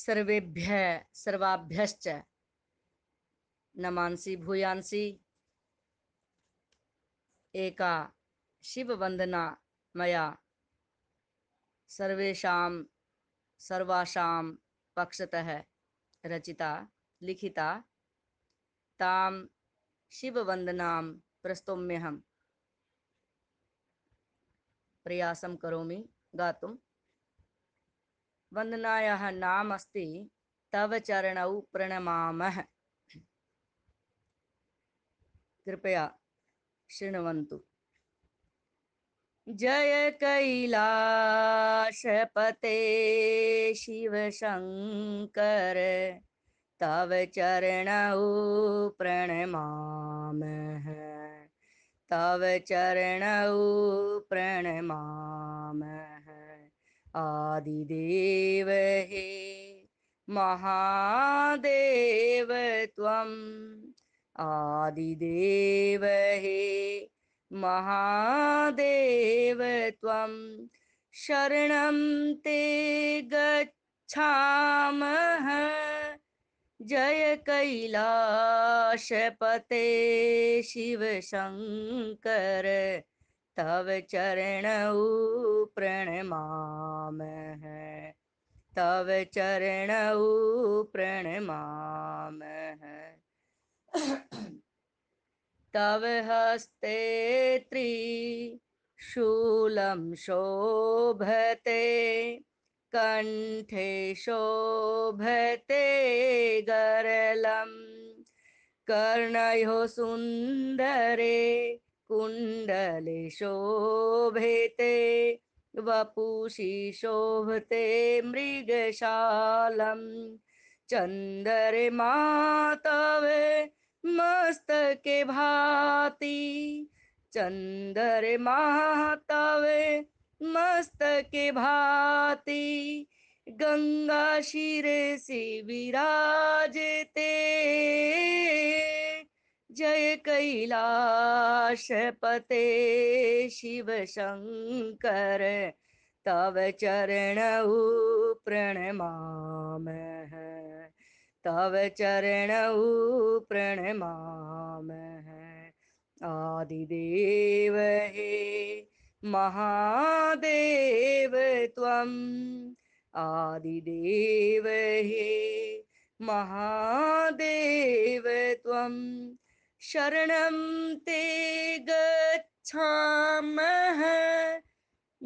सर्वेभ्य सर्वाभ्य नमांसी भूयांसी एका शिववंदना मया सर्वेशा सर्वाशा पक्षतः रचिता लिखिता ताम शिववंदनाम हम प्रयासम करोमि गातुम वन्दनायाः नाम अस्ति तव चरणौ प्रणमामः कृपया शृण्वन्तु जय कैलाशपते शिवशङ्कर तव चरणौ प्रणमामः तव चरणौ प्रणमामः आदिदेव हे महादेव त्वम् आदिदेव हे महादेव त्वं शरणं ते गच्छामः जय कैलाशपते शिवशङ्कर तव चरणौ प्रणमा माम है तव चरण प्रणमा माम है तव हस्ते शूलम शोभते कंठे शोभते गरलम् कर्णयो सुन्दरे कुण्डले शोभते वपुषी शोभते मृगशालं चन्दर्मा मातवे मस्तके भाति चन्दर्मा मातवे मस्तके भाति शिरसि विराजते जय कैलाशपते पते शिव शङ्कर तव चरणौ प्रणमामः तव चरणौ प्रणमामः आदिदेव हे महादेव त्वम् आदिदेव हे महादेव त्वम् शरण ते गच्छामः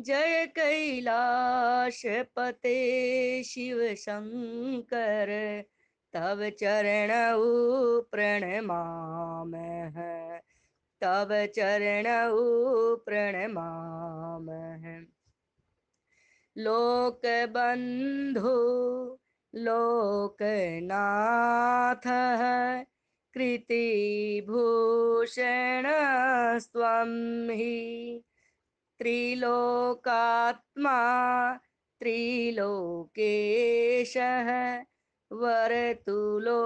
जय कैलाशपते शिव शङ्कर तव चरणौ प्रणमामः तव चरणौ प्रणमामः लोकबन्धो लोकनाथः कृतिभूषणस्त्वं हि त्रिलोकात्मा त्रिलोकेशः वरतुलो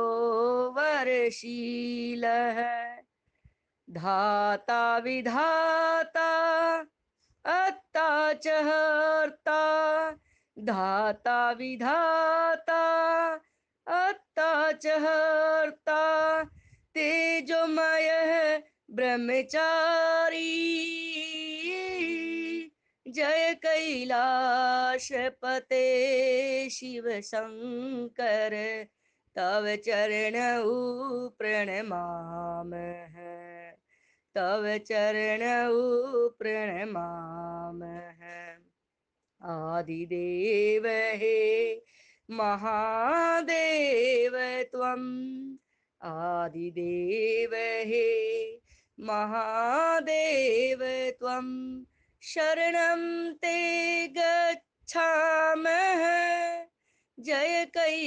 वरशीलः धाता विधाता अत्ता च हर्ता धाता विधाता अत्ता च हर्ता तेजोमय ब्रह्मचारी जय कैलाश पते शिव शंकर तव चरण प्रणमाम है तव चरण प्रणमाम है आदिदेव हे महादेव तम आदिदेव हे महादेव त्वं शरणं ते गच्छामः जय कैलाशपते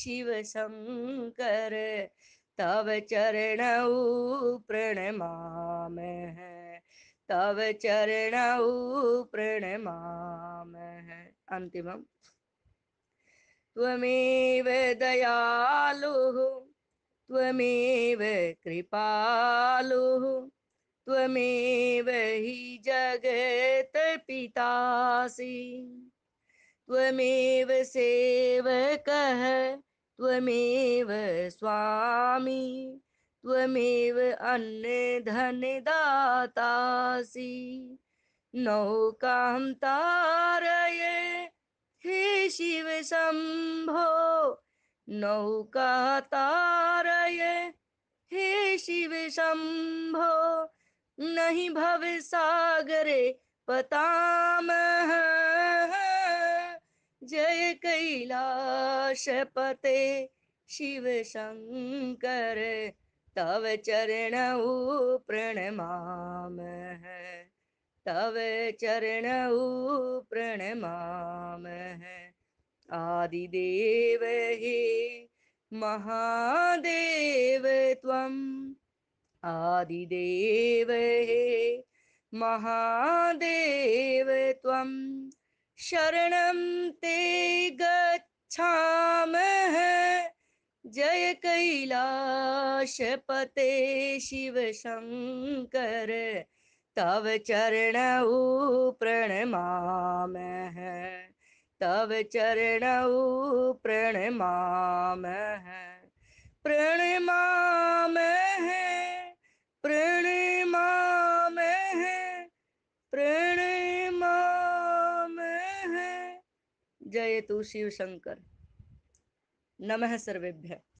शिवशङ्कर तव चरणौ प्रणमामः तव चरणौ प्रणमामः अन्तिमम् त्वमेव दयालुः त्वमेव कृपालुः त्वमेव हि जगत्पितासि त्वमेव सेवकः त्वमेव स्वामी त्वमेव अन्नधनदातासि नौकां तारय हे शिव शंभो नौका तारय हे शिव शंभो नहीं भव सागरे पताम जय कैलाश पते शिव शंकर तव चरण प्रणमाम है तव चरण प्रणमा है आदिदेव हे महादेव त्वम् आदिदेव हे महादेव त्वं ते गाम जय कैलाशपते शंकर तव चरण प्रणमाम है तव चरण प्रणमाम है प्रणमाम है प्रणमाम है प्रणमाम है जय तू शिव शंकर नमः सर्वेभ्य